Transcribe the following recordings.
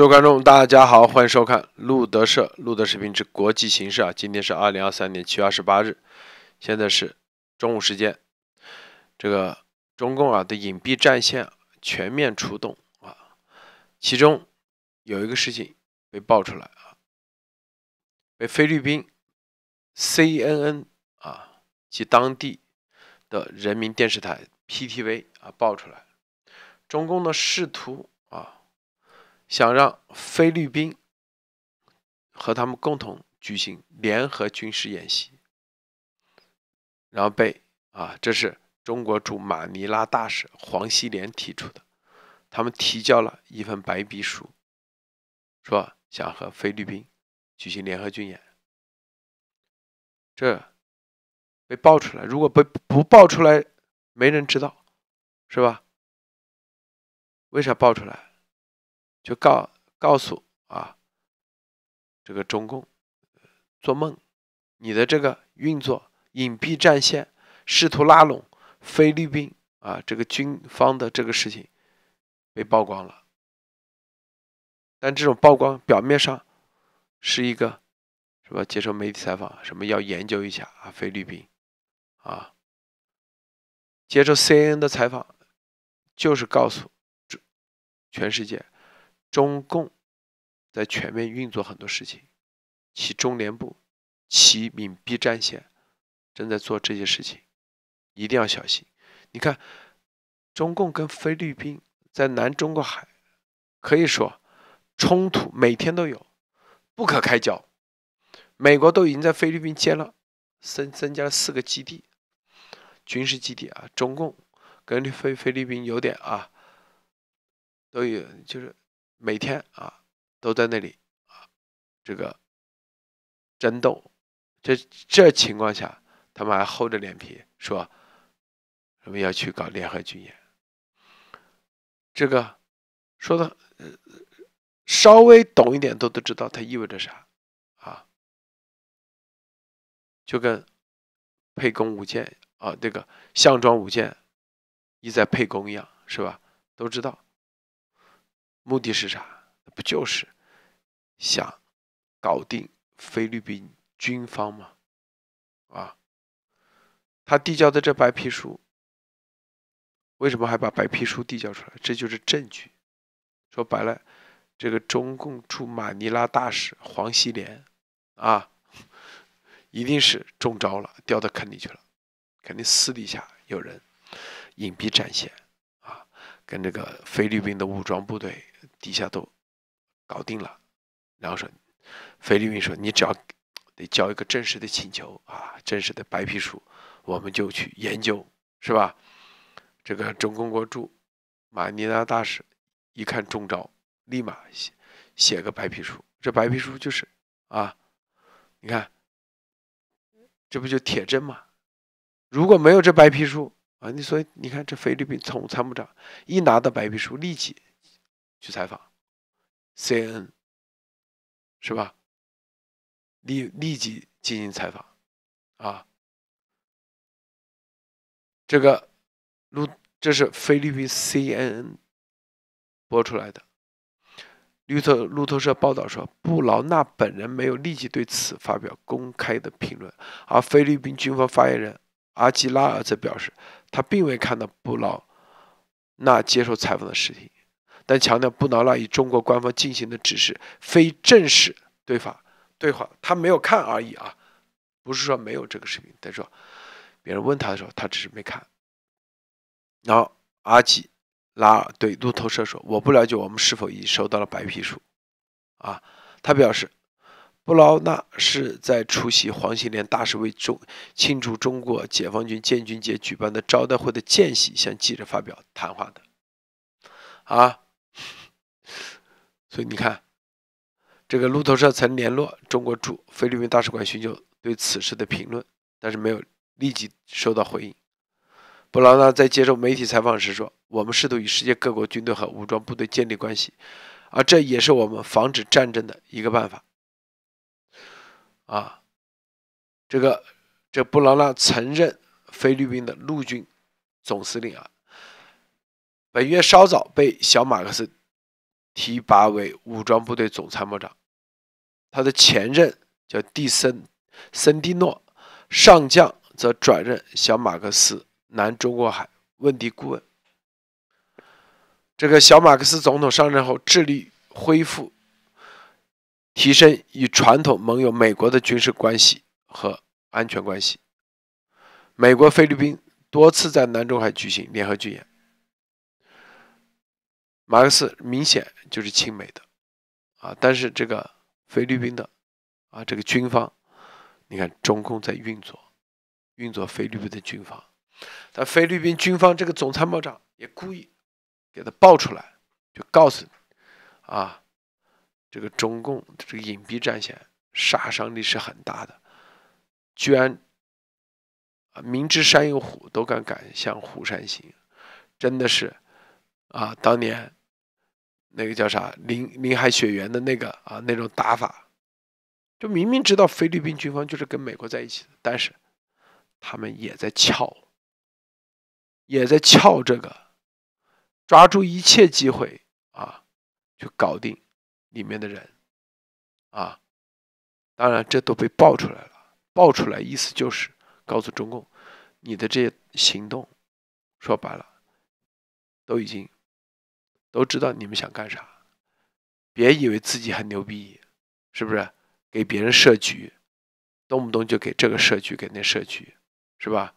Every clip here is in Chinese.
各位观众，大家好，欢迎收看路德社路德视频之国际形势啊！今天是二零二三年七月二十八日，现在是中午时间。这个中共啊的隐蔽战线全面出动啊，其中有一个事情被爆出来啊，被菲律宾 CNN 啊及当地的人民电视台 PTV 啊爆出来，中共的试图啊。想让菲律宾和他们共同举行联合军事演习，然后被啊，这是中国驻马尼拉大使黄锡联提出的，他们提交了一份白皮书，说想和菲律宾举行联合军演，这被爆出来，如果被不爆出来，没人知道，是吧？为啥爆出来？就告告诉啊，这个中共做梦，你的这个运作隐蔽战线，试图拉拢菲律宾啊，这个军方的这个事情被曝光了。但这种曝光表面上是一个是吧？接受媒体采访，什么要研究一下啊，菲律宾啊，接受 C N 的采访，就是告诉全世界。中共在全面运作很多事情，其中联部、其隐蔽战线正在做这些事情，一定要小心。你看，中共跟菲律宾在南中国海，可以说冲突每天都有，不可开交。美国都已经在菲律宾建了增增加了四个基地，军事基地啊。中共跟菲菲律宾有点啊，都有就是。每天啊都在那里啊这个争斗，这这情况下，他们还厚着脸皮说我们要去搞联合军演。这个说的稍微懂一点，都都知道它意味着啥啊，就跟沛公舞剑啊，这个项庄舞剑意在沛公一样，是吧？都知道。目的是啥？不就是想搞定菲律宾军方吗？啊，他递交的这白皮书，为什么还把白皮书递交出来？这就是证据。说白了，这个中共驻马尼拉大使黄西联啊，一定是中招了，掉到坑里去了。肯定私底下有人隐蔽战线。跟这个菲律宾的武装部队底下都搞定了，然后说菲律宾说你只要得交一个正式的请求啊，正式的白皮书，我们就去研究，是吧？这个中共国驻马尼拉大使一看中招，立马写写个白皮书。这白皮书就是啊，你看这不就铁证吗？如果没有这白皮书。啊，你说，你看这菲律宾总参谋长一拿到白皮书，立即去采访 CNN，是吧？立立即进行采访啊。这个路，这是菲律宾 CNN 播出来的。路透路透社报道说，布劳纳本人没有立即对此发表公开的评论，而菲律宾军方发言人阿吉拉尔则表示。他并未看到布劳纳接受采访的视频，但强调布劳纳与中国官方进行的只是非正式对法对话，他没有看而已啊，不是说没有这个视频，他说别人问他的时候，他只是没看。然后阿吉拉尔对路透社说：“我不了解我们是否已收到了白皮书。”啊，他表示。布劳纳是在出席黄信廉大使为中庆祝中国解放军建军节举办的招待会的间隙向记者发表谈话的。啊，所以你看，这个路透社曾联络中国驻菲律宾大使馆寻求对此事的评论，但是没有立即收到回应。布劳纳在接受媒体采访时说：“我们试图与世界各国军队和武装部队建立关系，而这也是我们防止战争的一个办法。”啊，这个这布劳纳曾任菲律宾的陆军总司令啊，本月稍早被小马克思提拔为武装部队总参谋长，他的前任叫蒂森·森蒂诺上将，则转任小马克思南中国海问题顾问。这个小马克思总统上任后，致力恢复。提升与传统盟友美国的军事关系和安全关系，美国菲律宾多次在南中海举行联合军演，马克思明显就是亲美的，啊，但是这个菲律宾的，啊，这个军方，你看中共在运作，运作菲律宾的军方，但菲律宾军方这个总参谋长也故意给他爆出来，就告诉你，啊。这个中共这个隐蔽战线杀伤力是很大的，居然啊明知山有虎都敢敢向虎山行，真的是啊当年那个叫啥林林海雪原的那个啊那种打法，就明明知道菲律宾军方就是跟美国在一起的，但是他们也在撬，也在撬这个，抓住一切机会啊去搞定。里面的人，啊，当然这都被爆出来了。爆出来意思就是告诉中共，你的这些行动，说白了，都已经都知道你们想干啥。别以为自己很牛逼，是不是？给别人设局，动不动就给这个设局，给那设局，是吧？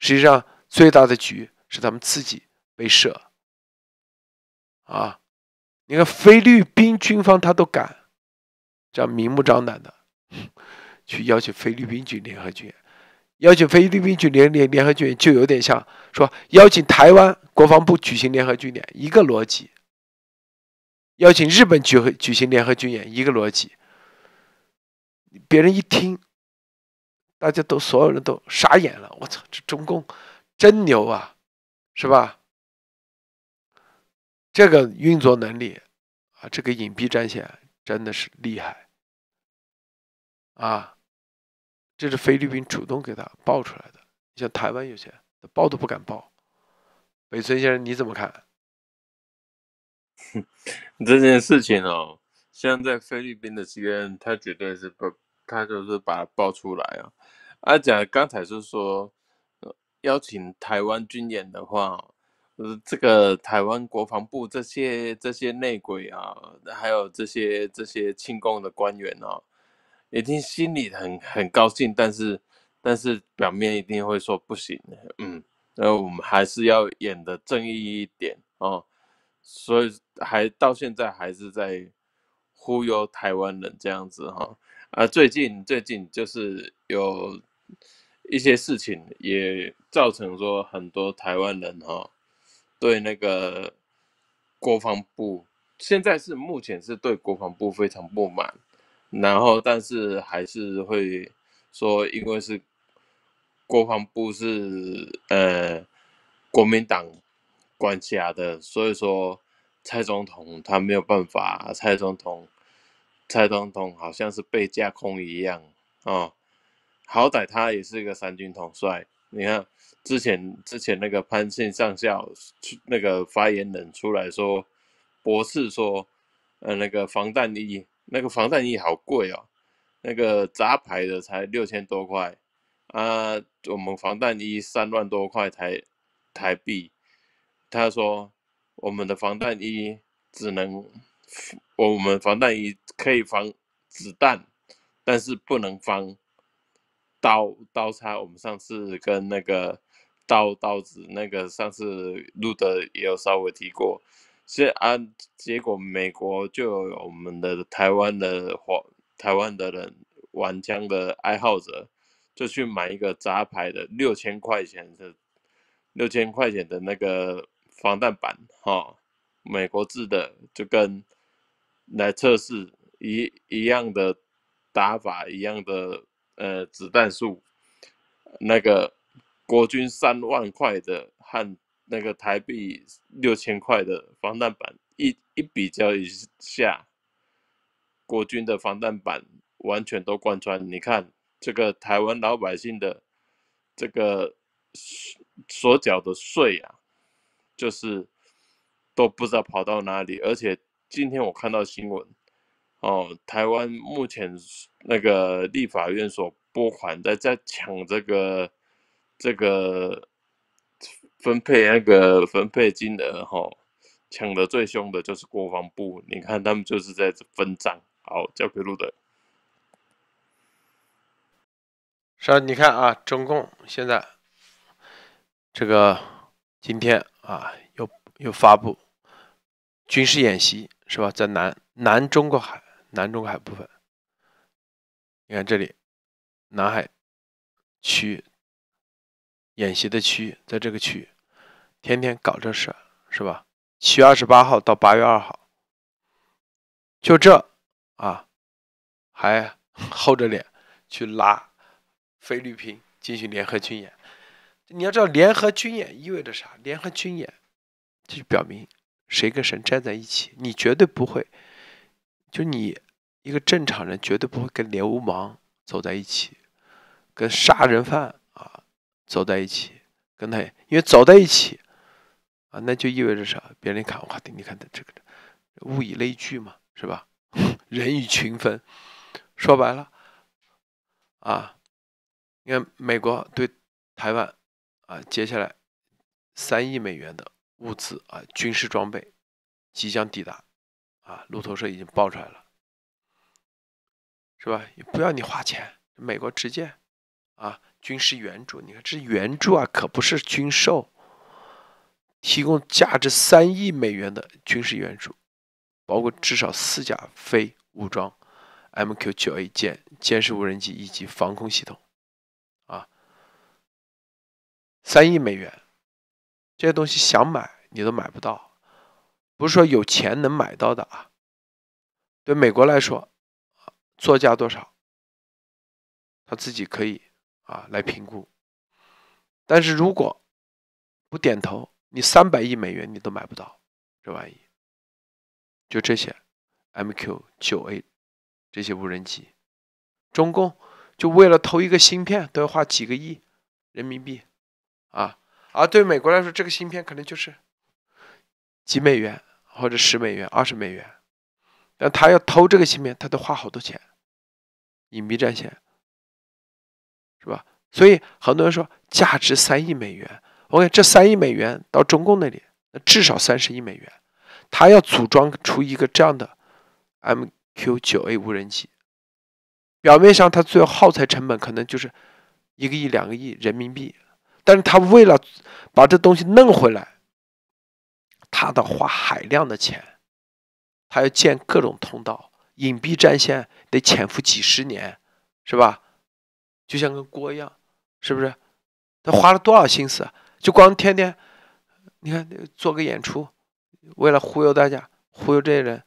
实际上最大的局是咱们自己被设，啊。你看菲律宾军方他都敢这样明目张胆的去邀请菲律宾军联合军演，邀请菲律宾军联联联合军演就有点像说邀请台湾国防部举行联合军演一个逻辑，邀请日本举举行联合军演一个逻辑，别人一听，大家都所有人都傻眼了，我操，这中共真牛啊，是吧？这个运作能力，啊，这个隐蔽战线真的是厉害，啊，这是菲律宾主动给他爆出来的。像台湾有些，爆都不敢爆。北村先生你怎么看？这件事情哦，像在菲律宾的 CNN，他绝对是不，他就是把它爆出来啊。阿讲刚才是说邀请台湾军演的话。呃，这个台湾国防部这些这些内鬼啊，还有这些这些庆功的官员啊，一定心里很很高兴，但是但是表面一定会说不行，嗯，然后我们还是要演的正义一点哦，所以还到现在还是在忽悠台湾人这样子哈，啊，最近最近就是有一些事情也造成说很多台湾人哈。对那个国防部，现在是目前是对国防部非常不满，然后但是还是会说，因为是国防部是呃国民党管辖的，所以说蔡总统他没有办法，蔡总统蔡总统好像是被架空一样啊，好歹他也是一个三军统帅，你看。之前之前那个潘信上校，那个发言人出来说，博士说，呃，那个防弹衣，那个防弹衣好贵哦，那个杂牌的才六千多块，啊，我们防弹衣三万多块台台币。他说，我们的防弹衣只能，我们防弹衣可以防子弹，但是不能防刀刀叉。我们上次跟那个。刀刀子那个上次录的也有稍微提过，是啊结果美国就有我们的台湾的华台湾的人玩枪的爱好者，就去买一个杂牌的六千块钱的六千块钱的那个防弹板哈，美国制的就跟来测试一一样的打法一样的呃子弹数那个。国军三万块的和那个台币六千块的防弹板一一比较一下，国军的防弹板完全都贯穿。你看这个台湾老百姓的这个所缴的税啊，就是都不知道跑到哪里。而且今天我看到新闻，哦，台湾目前那个立法院所拨款在在抢这个。这个分配那个分配金额哈，抢的最凶的就是国防部，你看他们就是在分赃。好，交给路德。是，你看啊，中共现在这个今天啊，又又发布军事演习，是吧？在南南中国海，南中国海部分，你看这里南海区。演习的区域在这个区域，天天搞这事是吧？七月二十八号到八月二号，就这啊，还厚着脸去拉菲律宾进行联合军演。你要知道，联合军演意味着啥？联合军演就表明谁跟谁站在一起。你绝对不会，就你一个正常人绝对不会跟流氓走在一起，跟杀人犯。走在一起，跟他，因为走在一起啊，那就意味着啥？别人看我的，你看他这个物以类聚嘛，是吧？人以群分。说白了，啊，你看美国对台湾啊，接下来三亿美元的物资啊，军事装备即将抵达啊，路透社已经爆出来了，是吧？也不要你花钱，美国直接。啊，军事援助，你看这援助啊，可不是军售，提供价值三亿美元的军事援助，包括至少四架非武装 MQ-9A 舰监视无人机以及防空系统。啊，三亿美元，这些东西想买你都买不到，不是说有钱能买到的啊。对美国来说，作价多少，他自己可以。啊，来评估，但是如果不点头，你三百亿美元你都买不到这玩意。就这些，MQ 九 A 这些无人机，中共就为了偷一个芯片都要花几个亿人民币，啊而对美国来说，这个芯片可能就是几美元或者十美元、二十美元，但他要偷这个芯片，他得花好多钱，隐蔽战线。是吧？所以很多人说价值三亿美元。o k 这三亿美元到中共那里，那至少三十亿美元。他要组装出一个这样的 MQ9A 无人机，表面上它最后耗材成本可能就是一个亿、两个亿人民币，但是他为了把这东西弄回来，他得花海量的钱，他要建各种通道、隐蔽战线，得潜伏几十年，是吧？就像个锅一样，是不是？他花了多少心思啊？就光天天，你看做个演出，为了忽悠大家，忽悠这些人。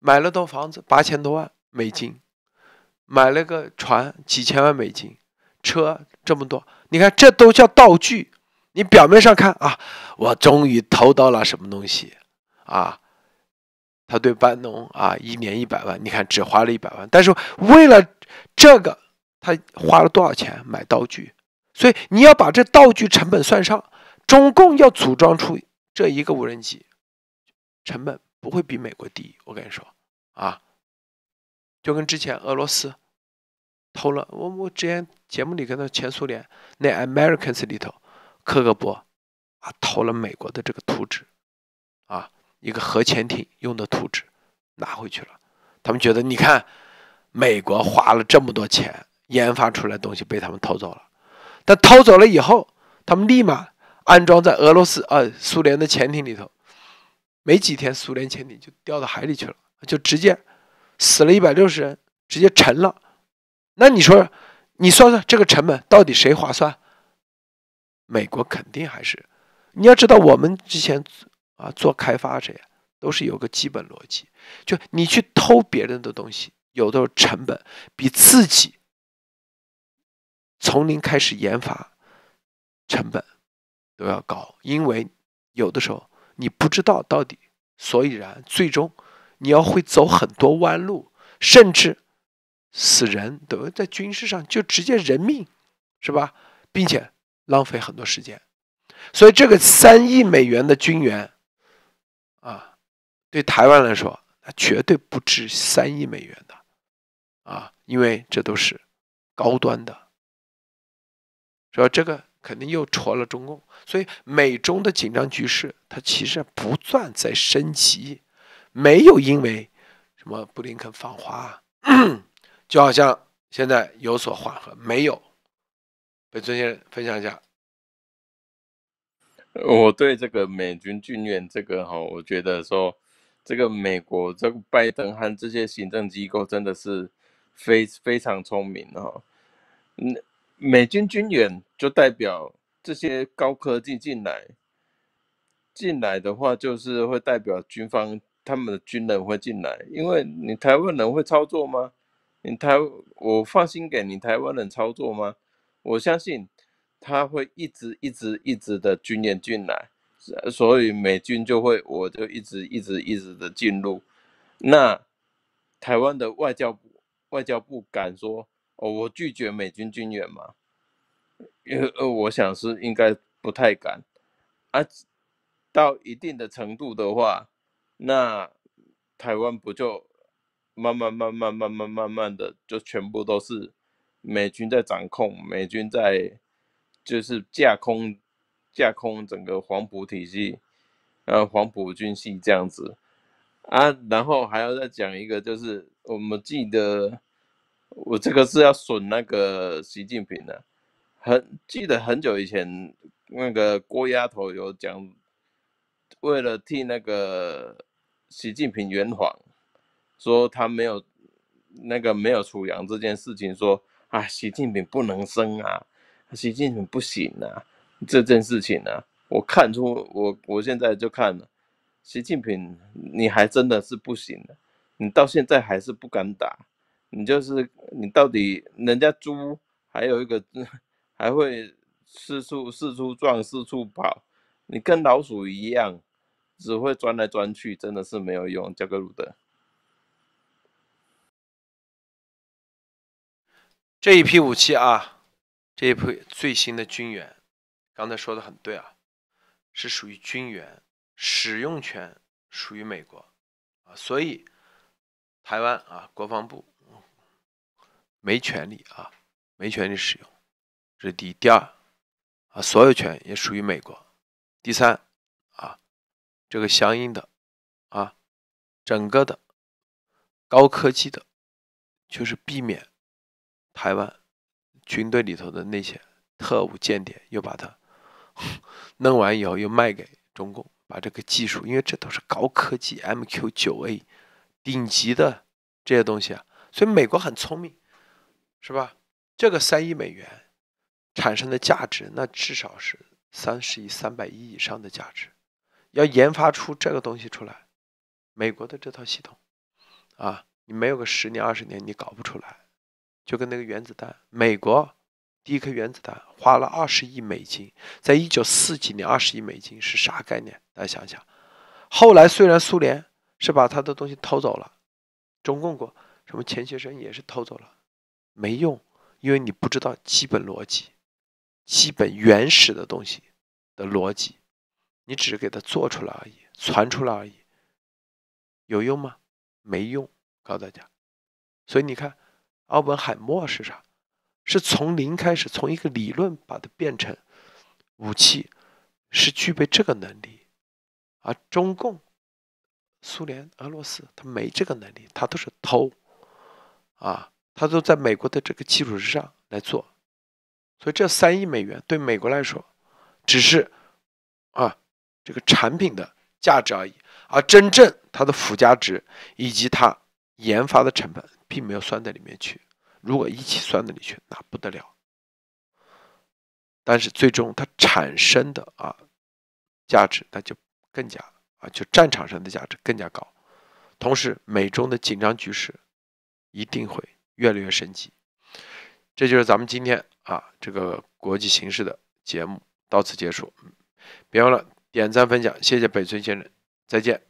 买了栋房子，八千多万美金，买了个船，几千万美金，车这么多。你看，这都叫道具。你表面上看啊，我终于投到了什么东西啊？他对班农啊，一年一百万。你看，只花了一百万，但是为了这个。他花了多少钱买道具？所以你要把这道具成本算上，总共要组装出这一个无人机，成本不会比美国低。我跟你说啊，就跟之前俄罗斯偷了我，我之前节目里看到前苏联那 Americans 里头，克格勃啊偷了美国的这个图纸啊，一个核潜艇用的图纸拿回去了。他们觉得你看，美国花了这么多钱。研发出来东西被他们偷走了，但偷走了以后，他们立马安装在俄罗斯啊苏联的潜艇里头，没几天，苏联潜艇就掉到海里去了，就直接死了一百六十人，直接沉了。那你说，你算算这个成本到底谁划算？美国肯定还是。你要知道，我们之前啊做开发者呀，都是有个基本逻辑，就你去偷别人的东西，有的时候成本比自己。从零开始研发，成本都要高，因为有的时候你不知道到底所以然，最终你要会走很多弯路，甚至死人都在军事上就直接人命，是吧？并且浪费很多时间，所以这个三亿美元的军援啊，对台湾来说绝对不止三亿美元的啊，因为这都是高端的。说这个肯定又戳了中共，所以美中的紧张局势它其实不断在升级，没有因为什么布林肯访华，就好像现在有所缓和，没有。给这先生分享一下，我对这个美军军演这个哈，我觉得说这个美国这个拜登和这些行政机构真的是非非常聪明哈，那。美军军演就代表这些高科技进来，进来的话就是会代表军方他们的军人会进来，因为你台湾人会操作吗？你台我放心给你台湾人操作吗？我相信他会一直一直一直的军演进来，所以美军就会我就一直一直一直的进入，那台湾的外交部外交部敢说？哦，我拒绝美军军援嘛？为呃，我想是应该不太敢啊。到一定的程度的话，那台湾不就慢慢慢慢慢慢慢慢的就全部都是美军在掌控，美军在就是架空架空整个黄埔体系，然后黄埔军系这样子啊。然后还要再讲一个，就是我们记得。我这个是要损那个习近平的，很记得很久以前，那个郭丫头有讲，为了替那个习近平圆谎，说他没有那个没有出洋这件事情，说啊，习近平不能生啊，习近平不行啊，这件事情呢，我看出我我现在就看了，习近平你还真的是不行的，你到现在还是不敢打。你就是你，到底人家猪还有一个 还会四处四处撞、四处跑，你跟老鼠一样，只会钻来钻去，真的是没有用。这个鲁德，这一批武器啊，这一批最新的军援，刚才说的很对啊，是属于军援，使用权属于美国啊，所以台湾啊，国防部。没权利啊，没权利使用，这是第第二啊，所有权也属于美国。第三啊，这个相应的啊，整个的高科技的，就是避免台湾军队里头的那些特务间谍又把它 弄完以后又卖给中共，把这个技术，因为这都是高科技 MQ9A 顶级的这些东西啊，所以美国很聪明。是吧？这个三亿美元产生的价值，那至少是三十亿、三百亿以上的价值。要研发出这个东西出来，美国的这套系统啊，你没有个十年、二十年，你搞不出来。就跟那个原子弹，美国第一颗原子弹花了二十亿美金，在一九四几年，二十亿美金是啥概念？大家想想。后来虽然苏联是把他的东西偷走了，中共国什么钱学森也是偷走了。没用，因为你不知道基本逻辑、基本原始的东西的逻辑，你只是给它做出来而已，传出来而已，有用吗？没用，告诉大家。所以你看，奥本海默是啥？是从零开始，从一个理论把它变成武器，是具备这个能力，而中共、苏联、俄罗斯，他没这个能力，他都是偷，啊。他都在美国的这个基础之上来做，所以这三亿美元对美国来说，只是啊这个产品的价值而已，而真正它的附加值以及它研发的成本并没有算在里面去。如果一起算在里去，那不得了。但是最终它产生的啊价值那就更加啊就战场上的价值更加高。同时，美中的紧张局势一定会。越来越神奇，这就是咱们今天啊这个国际形势的节目到此结束。别忘了点赞分享，谢谢北村先生，再见。